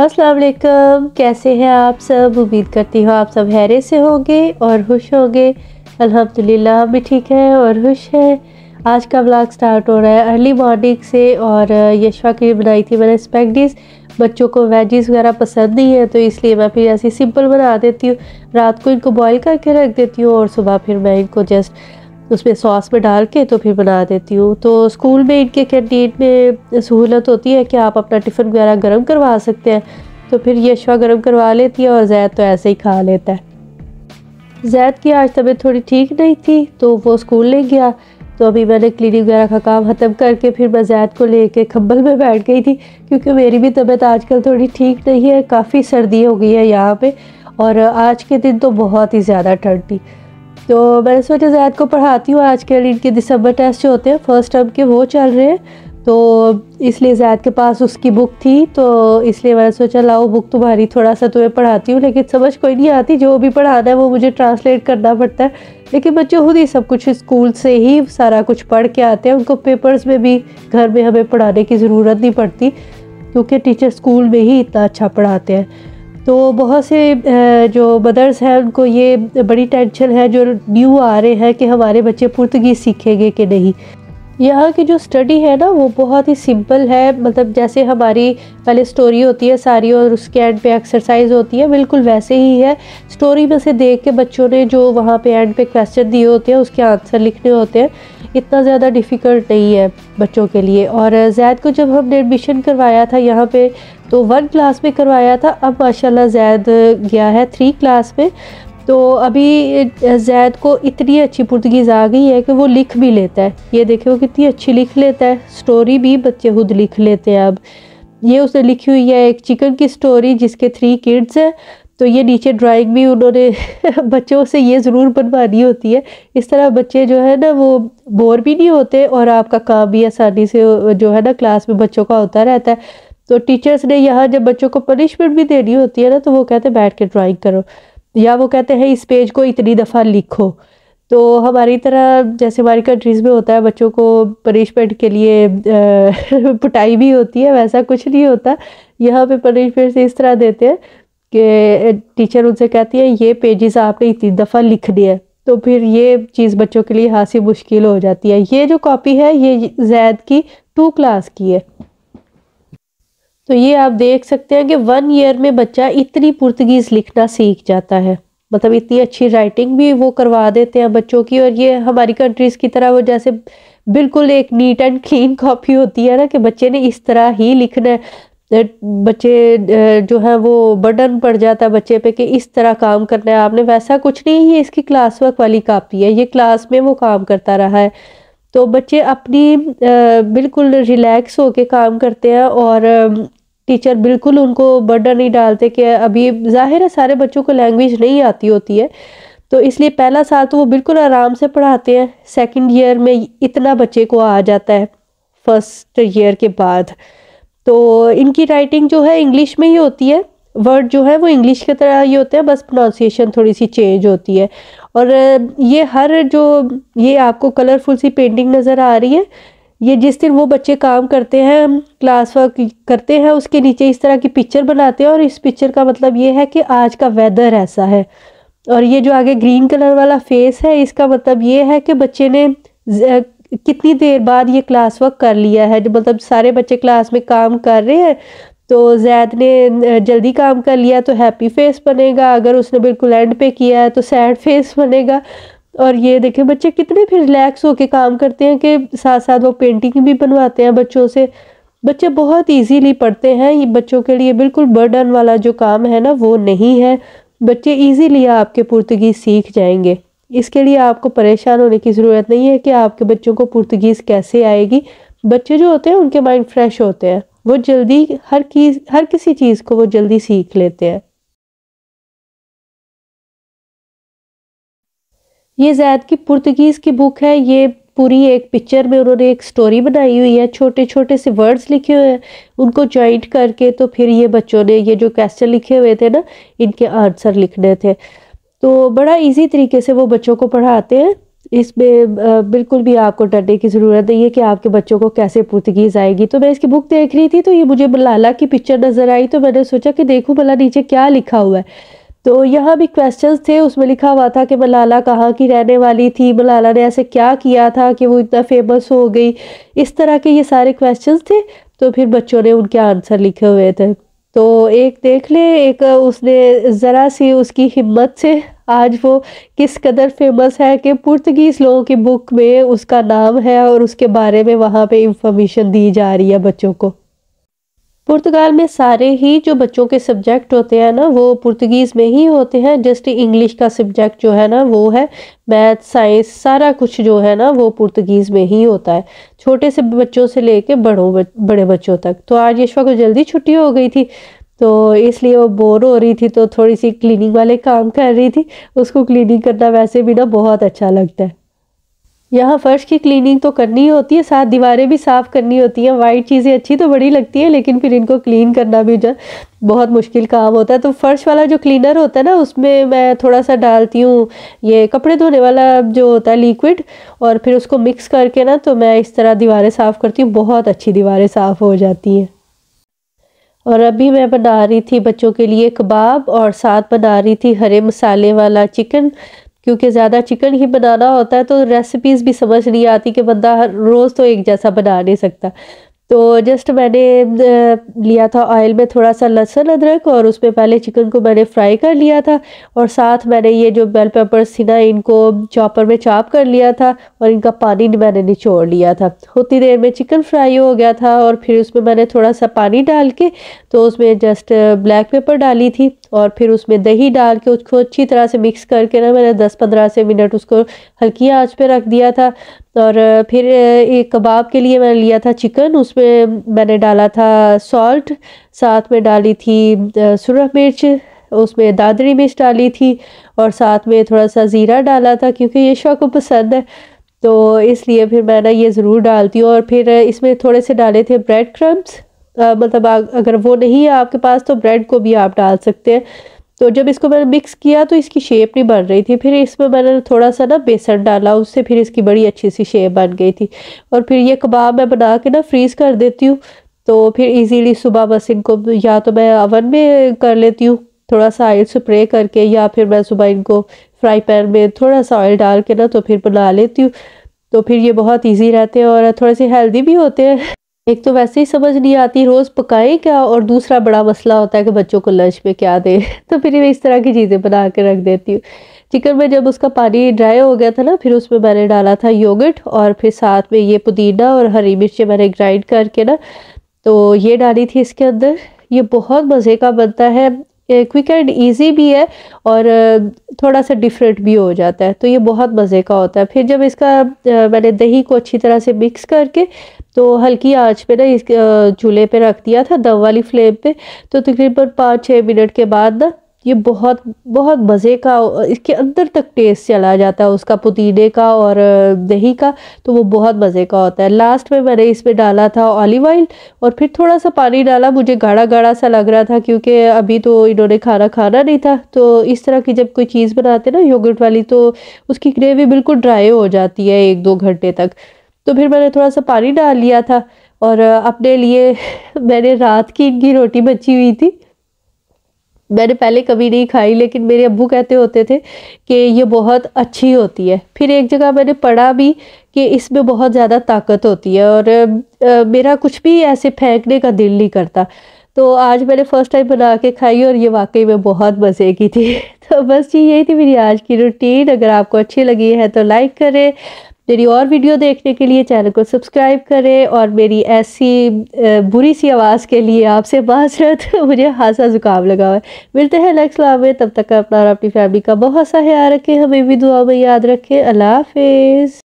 असलकम कैसे हैं आप सब उम्मीद करती हूँ आप सब हैरे से होंगे और खुश होंगे अल्हम्दुलिल्लाह हम भी ठीक है और खुश हैं आज का ब्लॉग स्टार्ट हो रहा है अर्ली मॉर्निंग से और यशवा की बनाई थी मैंने स्पैगडीज़ बच्चों को वेजीज़ वगैरह पसंद नहीं है तो इसलिए मैं फिर ऐसी सिंपल बना देती हूँ रात को इनको बॉईल करके रख देती हूँ और सुबह फिर मैं इनको जस्ट उसमें सॉस में डाल के तो फिर बना देती हूँ तो स्कूल में इनके कैंटीन में सहूलत होती है कि आप अपना टिफ़िन वगैरह गर्म करवा सकते हैं तो फिर ये यशवा गर्म करवा लेती है और जैद तो ऐसे ही खा लेता है जैद की आज तबीयत थोड़ी ठीक नहीं थी तो वो स्कूल ले गया तो अभी मैंने क्लिनिक वगैरह का काम ख़त्म करके फिर मैं जैद को ले कर खम्बल में बैठ गई थी क्योंकि मेरी भी तबीयत आजकल थोड़ी ठीक नहीं है काफ़ी सर्दी हो गई है यहाँ पर और आज के दिन तो बहुत ही ज़्यादा ठंड थी तो मैंने सोचा जैद को पढ़ाती हूँ आज कल इनके दिसंबर टेस्ट जो होते हैं फर्स्ट टर्म के वो चल रहे हैं तो इसलिए जैद के पास उसकी बुक थी तो इसलिए मैंने सोचा लाओ बुक तुम्हारी थोड़ा सा तुम्हें पढ़ाती हूँ लेकिन समझ कोई नहीं आती जो भी पढ़ाना है वो मुझे ट्रांसलेट करना पड़ता है लेकिन बच्चे खुद ही सब कुछ स्कूल से ही सारा कुछ पढ़ के आते हैं उनको पेपर्स में भी घर में हमें पढ़ाने की ज़रूरत नहीं पड़ती क्योंकि टीचर स्कूल में ही इतना अच्छा पढ़ाते हैं तो बहुत से जो मदर्स हैं उनको ये बड़ी टेंशन है जो न्यू आ रहे हैं कि हमारे बच्चे पुर्तगीज़ सीखेंगे कि नहीं यहाँ की जो स्टडी है ना वो बहुत ही सिंपल है मतलब जैसे हमारी पहले स्टोरी होती है सारी और उसके एंड पे एक्सरसाइज होती है बिल्कुल वैसे ही है स्टोरी में से देख के बच्चों ने जो वहाँ पे एंड पे क्वेश्चन दिए होते हैं उसके आंसर लिखने होते हैं इतना ज़्यादा डिफ़िकल्ट नहीं है बच्चों के लिए और जैद को जब हमने एडमिशन करवाया था यहाँ पे तो वन क्लास में करवाया था अब माशाल्लाह जैद गया है थ्री क्लास में तो अभी जैद को इतनी अच्छी पुर्तगीज़ आ गई है कि वो लिख भी लेता है ये देखे वो कितनी अच्छी लिख लेता है स्टोरी भी बच्चे खुद लिख लेते हैं अब ये उसने लिखी हुई है एक चिकन की स्टोरी जिसके थ्री किड्स हैं तो ये नीचे ड्राइंग भी उन्होंने बच्चों से ये ज़रूर बनवानी होती है इस तरह बच्चे जो है ना वो बोर भी नहीं होते और आपका काम भी आसानी से जो है ना क्लास में बच्चों का होता रहता है तो टीचर्स ने यहाँ जब बच्चों को पनिशमेंट भी देनी होती है ना तो वो कहते हैं बैठ के ड्राइंग करो या वो कहते हैं इस पेज को इतनी दफ़ा लिखो तो हमारी तरह जैसे हमारी कंट्रीज़ में होता है बच्चों को पनिशमेंट के लिए पुटाई भी होती है वैसा कुछ नहीं होता यहाँ पे पनिशमेंट से इस तरह देते हैं कि टीचर उनसे कहती है ये पेजेस आपने इतनी दफ़ा लिख दिया तो फिर ये चीज़ बच्चों के लिए हासी मुश्किल हो जाती है ये जो कॉपी है ये जैद की टू क्लास की है तो ये आप देख सकते हैं कि वन ईयर में बच्चा इतनी पुर्तगीज़ लिखना सीख जाता है मतलब इतनी अच्छी राइटिंग भी वो करवा देते हैं बच्चों की और ये हमारी कंट्रीज़ की तरह वो जैसे बिल्कुल एक नीट एंड क्लीन कॉपी होती है ना कि बच्चे ने इस तरह ही लिखना है बच्चे जो है वो बर्डन पड़ जाता है बच्चे पे कि इस तरह काम करना है आपने वैसा कुछ नहीं है इसकी क्लास वर्क वाली कापी है ये क्लास में वो काम करता रहा है तो बच्चे अपनी बिल्कुल रिलैक्स होके काम करते हैं और टीचर बिल्कुल उनको बर्डन नहीं डालते कि अभी जाहिर है सारे बच्चों को लैंग्वेज नहीं आती होती है तो इसलिए पहला साल तो वो बिल्कुल आराम से पढ़ाते हैं सेकंड ईयर में इतना बच्चे को आ जाता है फर्स्ट ईयर के बाद तो इनकी राइटिंग जो है इंग्लिश में ही होती है वर्ड जो है वो इंग्लिश की तरह ही होते हैं बस प्रोनाउंसिएशन थोड़ी सी चेंज होती है और ये हर जो ये आपको कलरफुल सी पेंटिंग नज़र आ रही है ये जिस दिन वो बच्चे काम करते हैं क्लास वर्क करते हैं उसके नीचे इस तरह की पिक्चर बनाते हैं और इस पिक्चर का मतलब ये है कि आज का वेदर ऐसा है और ये जो आगे ग्रीन कलर वाला फेस है इसका मतलब ये है कि बच्चे ने कितनी देर बाद ये क्लास वर्क कर लिया है जो मतलब सारे बच्चे क्लास में काम कर रहे हैं तो जैद ने जल्दी काम कर लिया तो हैप्पी फेस बनेगा अगर उसने बिल्कुल एंड पे किया है तो सैड फेस बनेगा और ये देखें बच्चे कितने फिर रिलैक्स होकर काम करते हैं कि साथ साथ वो पेंटिंग भी बनवाते हैं बच्चों से बच्चे बहुत इजीली पढ़ते हैं ये बच्चों के लिए बिल्कुल बर्डन वाला जो काम है ना वो नहीं है बच्चे इजीली आपके पुर्तगीज़ सीख जाएंगे इसके लिए आपको परेशान होने की ज़रूरत नहीं है कि आपके बच्चों को पुर्तगीज़ कैसे आएगी बच्चे जो होते हैं उनके माइंड फ्रेश होते हैं वो जल्दी हर चीज़ हर किसी चीज़ को वो जल्दी सीख लेते हैं ये जैद की पुर्तगीज़ की बुक है ये पूरी एक पिक्चर में उन्होंने एक स्टोरी बनाई हुई है छोटे छोटे से वर्ड्स लिखे हुए हैं उनको जॉइंट करके तो फिर ये बच्चों ने ये जो क्वेश्चन लिखे हुए थे ना इनके आंसर लिखने थे तो बड़ा इजी तरीके से वो बच्चों को पढ़ाते हैं इसमें बिल्कुल भी आपको डरने की ज़रूरत नहीं है कि आपके बच्चों को कैसे पुर्तगीज़ आएगी तो मैं इसकी बुक देख रही थी तो ये मुझे मलाला की पिक्चर नज़र आई तो मैंने सोचा कि देखूँ भला नीचे क्या लिखा हुआ है तो यहाँ भी क्वेश्चन थे उसमें लिखा हुआ था कि मलाला कहाँ की रहने वाली थी मलाला ने ऐसे क्या किया था कि वो इतना फेमस हो गई इस तरह के ये सारे क्वेश्चन थे तो फिर बच्चों ने उनके आंसर लिखे हुए थे तो एक देख ले एक उसने ज़रा सी उसकी हिम्मत से आज वो किस कदर फेमस है कि पुर्तगीज लोगों की बुक में उसका नाम है और उसके बारे में वहाँ पर इंफॉर्मेशन दी जा रही है बच्चों को पुर्तगाल में सारे ही जो बच्चों के सब्जेक्ट होते हैं ना वो पुर्तगीज़ में ही होते हैं जस्ट इंग्लिश का सब्जेक्ट जो है ना वो है मैथ साइंस सारा कुछ जो है ना वो पुर्तगीज़ में ही होता है छोटे से बच्चों से लेके बड़ों बड़े बच्चों तक तो आज यशवा को जल्दी छुट्टी हो गई थी तो इसलिए वो बोर हो रही थी तो थोड़ी सी क्लिनिंग वाले काम कर रही थी उसको क्लिनिंग करना वैसे भी ना बहुत अच्छा लगता है यहाँ फर्श की क्लीनिंग तो करनी होती है साथ दीवारें भी साफ़ करनी होती हैं वाइट चीज़ें अच्छी तो बड़ी लगती हैं लेकिन फिर इनको क्लीन करना भी जो बहुत मुश्किल काम होता है तो फर्श वाला जो क्लीनर होता है ना उसमें मैं थोड़ा सा डालती हूँ ये कपड़े धोने वाला जो होता है लिक्विड और फिर उसको मिक्स करके ना तो मैं इस तरह दीवारें साफ़ करती हूँ बहुत अच्छी दीवारें साफ़ हो जाती हैं और अभी मैं बना रही थी बच्चों के लिए कबाब और साथ बना रही थी हरे मसाले वाला चिकन क्योंकि ज़्यादा चिकन ही बनाना होता है तो रेसिपीज़ भी समझ नहीं आती कि बंदा हर रोज़ तो एक जैसा बना नहीं सकता तो जस्ट मैंने लिया था ऑयल में थोड़ा सा लहसुन अदरक और उसमें पहले चिकन को मैंने फ्राई कर लिया था और साथ मैंने ये जो बेल पेपर्स थी ना इनको चॉपर में चाप कर लिया था और इनका पानी मैंने निचोड़ लिया था होती देर में चिकन फ्राई हो गया था और फिर उसमें मैंने थोड़ा सा पानी डाल के तो उसमें जस्ट ब्लैक पेपर डाली थी और फिर उसमें दही डाल के उसको अच्छी तरह से मिक्स करके ना मैंने दस पंद्रह से मिनट उसको हल्की आँच पर रख दिया था और फिर एक कबाब के लिए मैंने लिया था चिकन उसमें मैंने डाला था सॉल्ट साथ में डाली थी सुरख मिर्च उसमें दादरी मिर्च डाली थी और साथ में थोड़ा सा ज़ीरा डाला था क्योंकि ये शाह को पसंद है तो इसलिए फिर मैंने ये ज़रूर डालती हूँ और फिर इसमें थोड़े से डाले थे ब्रेड क्रम्स मतलब अगर वो नहीं है आपके पास तो ब्रेड को भी आप डाल सकते हैं तो जब इसको मैंने मिक्स किया तो इसकी शेप नहीं बन रही थी फिर इसमें मैंने थोड़ा सा ना बेसन डाला उससे फिर इसकी बड़ी अच्छी सी शेप बन गई थी और फिर ये कबाब मैं बना के ना फ्रीज़ कर देती हूँ तो फिर इजीली सुबह बस इनको या तो मैं अवन में कर लेती हूँ थोड़ा सा ऑयल स्प्रे करके या फिर मैं सुबह इनको फ्राई पैन में थोड़ा सा ऑयल डाल के ना तो फिर बना लेती हूँ तो फिर ये बहुत ईजी रहते हैं और थोड़े से हेल्दी भी होते हैं एक तो वैसे ही समझ नहीं आती रोज़ पकाए क्या और दूसरा बड़ा मसला होता है कि बच्चों को लंच में क्या दें तो फिर मैं इस तरह की चीज़ें बना के रख देती हूँ चिकन में जब उसका पानी ड्राई हो गया था ना फिर उसमें मैंने डाला था योगर्ट और फिर साथ में ये पुदीना और हरी मिर्चें मैंने ग्राइंड करके ना तो ये डाली थी इसके अंदर ये बहुत मज़े का बनता है क्विक एंड ईजी भी है और थोड़ा सा डिफरेंट भी हो जाता है तो ये बहुत मज़े का होता है फिर जब इसका मैंने दही को अच्छी तरह से मिक्स करके तो हल्की आंच पे ना इस चूल्हे पे रख दिया था दम वाली फ्लेम पे तो तकरीबन पाँच छः मिनट के बाद ना ये बहुत बहुत मज़े का इसके अंदर तक टेस्ट चला जाता है उसका पुदीने का और दही का तो वो बहुत मज़े का होता है लास्ट में मैंने इसमें डाला था ऑलिव ऑयल और फिर थोड़ा सा पानी डाला मुझे गाढ़ा गाढ़ा सा लग रहा था क्योंकि अभी तो इन्होंने खाना खाना नहीं था तो इस तरह की जब कोई चीज़ बनाते ना योगर्ट वाली तो उसकी ग्रेवी बिल्कुल ड्राई हो जाती है एक दो घंटे तक तो फिर मैंने थोड़ा सा पानी डाल लिया था और अपने लिए मैंने रात की इनकी रोटी बची हुई थी मैंने पहले कभी नहीं खाई लेकिन मेरे अबू कहते होते थे कि ये बहुत अच्छी होती है फिर एक जगह मैंने पढ़ा भी कि इसमें बहुत ज़्यादा ताकत होती है और आ, मेरा कुछ भी ऐसे फेंकने का दिल नहीं करता तो आज मैंने फ़र्स्ट टाइम बना के खाई और ये वाकई में बहुत मज़े की थी तो बस जी यही थी मेरी आज की रूटीन अगर आपको अच्छी लगी है तो लाइक करें मेरी और वीडियो देखने के लिए चैनल को सब्सक्राइब करें और मेरी ऐसी बुरी सी आवाज़ के लिए आपसे माजरत मुझे हासा ज़ुकाम लगा हुआ है मिलते हैं नेक्स्ट लाभ में तब तक अपना और अपनी फैमिली का बहुत सा ख्याल रखें हमें भी दुआ में याद रखें अल्लाह हाफिज़